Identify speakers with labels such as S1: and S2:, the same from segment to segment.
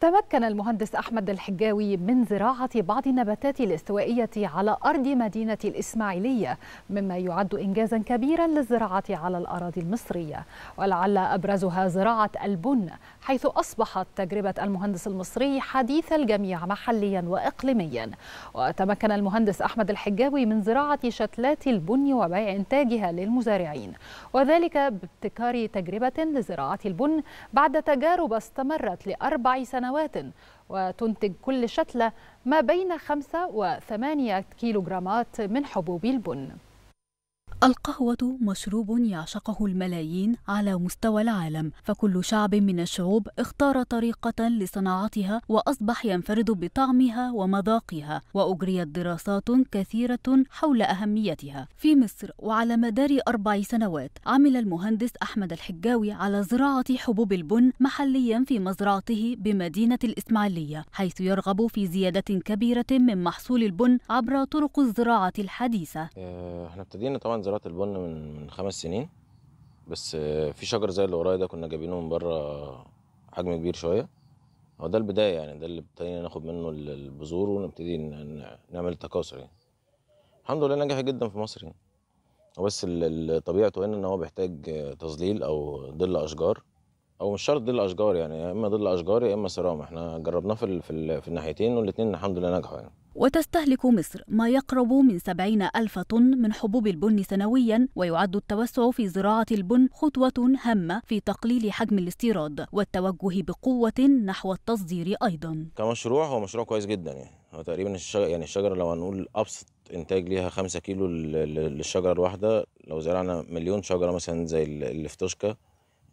S1: تمكن المهندس أحمد الحجاوي من زراعة بعض النباتات الاستوائية على أرض مدينة الإسماعيلية مما يعد إنجازا كبيرا للزراعة على الأراضي المصرية ولعل أبرزها زراعة البن حيث أصبحت تجربة المهندس المصري حديث الجميع محليا وإقليميا وتمكن المهندس أحمد الحجاوي من زراعة شتلات البن وبيع إنتاجها للمزارعين وذلك بابتكار تجربة لزراعة البن بعد تجارب استمرت لأربع سنوات سنوات وتنتج كل شتلة ما بين 5 و 8 كيلوغرامات من حبوب البن
S2: القهوة مشروب يعشقه الملايين على مستوى العالم، فكل شعب من الشعوب اختار طريقة لصناعتها وأصبح ينفرد بطعمها ومذاقها، وأجريت دراسات كثيرة حول أهميتها. في مصر وعلى مدار أربع سنوات، عمل المهندس أحمد الحجاوي على زراعة حبوب البن محليا في مزرعته بمدينة الإسماعيلية، حيث يرغب في زيادة كبيرة من محصول البن عبر طرق الزراعة الحديثة.
S3: آه، احنا ابتدينا طبعا زراعه البن من من خمس سنين بس آه، في شجر زي اللي ورايا ده كنا جايبينه من بره حجم كبير شويه هو ده البدايه يعني ده اللي ابتدينا ناخد منه البذور ونبتدي نعمل تكاثر يعني الحمد لله نجح جدا في مصر يعني بس طبيعته هنا ان هو بيحتاج تظليل او ظل اشجار او مش شرط ضد اشجار يعني يا اما ضد اشجار يا اما سيرام احنا جربناه في في, في الناحيتين والاثنين الحمد لله نجحوا يعني
S2: وتستهلك مصر ما يقرب من 70 ألف طن من حبوب البن سنويا ويعد التوسع في زراعة البن خطوة هامة في تقليل حجم الاستيراد والتوجه بقوة نحو التصدير أيضا
S3: كمشروع هو مشروع كويس جدا يعني هو تقريبا الشجر يعني الشجرة لو هنقول أبسط إنتاج ليها 5 كيلو للشجرة الواحدة لو زرعنا مليون شجرة مثلا زي اللي في توشكا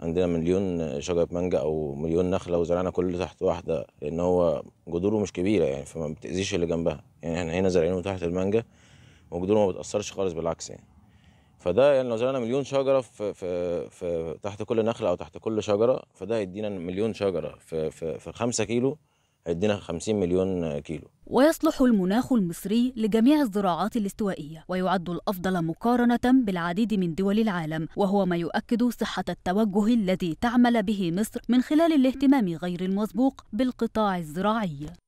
S3: عندنا مليون شجره مانجا او مليون نخله وزرعنا كل تحت واحده لان هو جذوره مش كبيره يعني فما بتاذيش اللي جنبها يعني احنا هنا زارعينه تحت المانجا وجذوره ما بتاثرش خالص بالعكس يعني فده يعني لو زرعنا مليون شجره في, في, في تحت كل نخله او تحت كل شجره فده هيدينا مليون شجره في, في, في 5 كيلو هيدينا 50 مليون كيلو
S2: ويصلح المناخ المصري لجميع الزراعات الاستوائية ويعد الأفضل مقارنة بالعديد من دول العالم وهو ما يؤكد صحة التوجه الذي تعمل به مصر من خلال الاهتمام غير المسبوق بالقطاع الزراعي